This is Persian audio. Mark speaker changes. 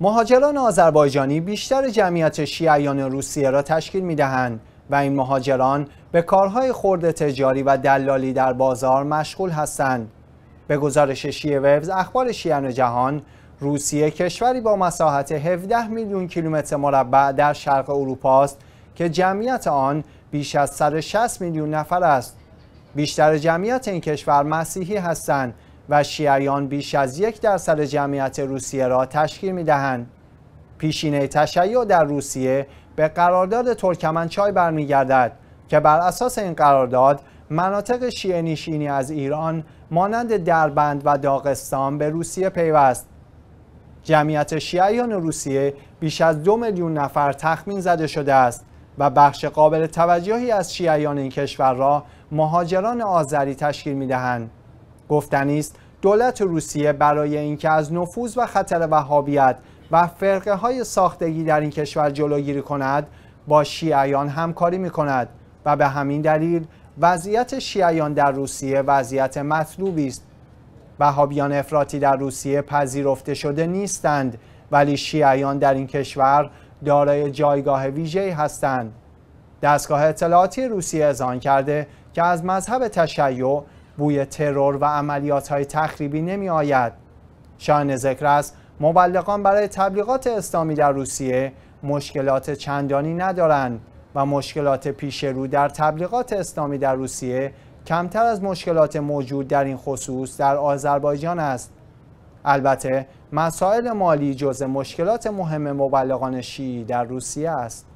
Speaker 1: مهاجران آذربایجانی بیشتر جمعیت شیعیان روسیه را تشکیل می دهند و این مهاجران به کارهای خرد تجاری و دلالی در بازار مشغول هستند. به گزارش شیعه ویبز اخبار شیعه جهان روسیه کشوری با مساحت 17 میلیون کیلومتر مربع در شرق اروپا است که جمعیت آن بیش از 160 میلیون نفر است. بیشتر جمعیت این کشور مسیحی هستند و شیعیان بیش از یک درصد جمعیت روسیه را تشکیل می دهند. پیشینه تشیع در روسیه به قرارداد ترکمنچای برمیگردد که بر اساس این قرارداد مناطق شیعه نشینی از ایران مانند دربند و داغستان به روسیه پیوست جمعیت شیعیان روسیه بیش از دو میلیون نفر تخمین زده شده است و بخش قابل توجهی از شیعیان این کشور را مهاجران آذری تشکیل می دهند. گفتنی است دولت روسیه برای اینکه از نفوذ و خطر وهابیت و فرقه های ساختگی در این کشور جلوگیری کند با شیعیان همکاری می کند و به همین دلیل وضعیت شیعیان در روسیه وضعیت مطلوبی است وهابیان افراطی در روسیه پذیرفته شده نیستند ولی شیعیان در این کشور دارای جایگاه ویژه‌ای هستند دستگاه اطلاعاتی روسیه اذعان کرده که از مذهب تشیع بوی ترور و عملیات های تخریبی نمی آید. ذکر است مبلغان برای تبلیغات اسلامی در روسیه مشکلات چندانی ندارند و مشکلات پیش رو در تبلیغات اسلامی در روسیه کمتر از مشکلات موجود در این خصوص در آذربایجان است. البته مسائل مالی جز مشکلات مهم مبلغان شیعی در روسیه است.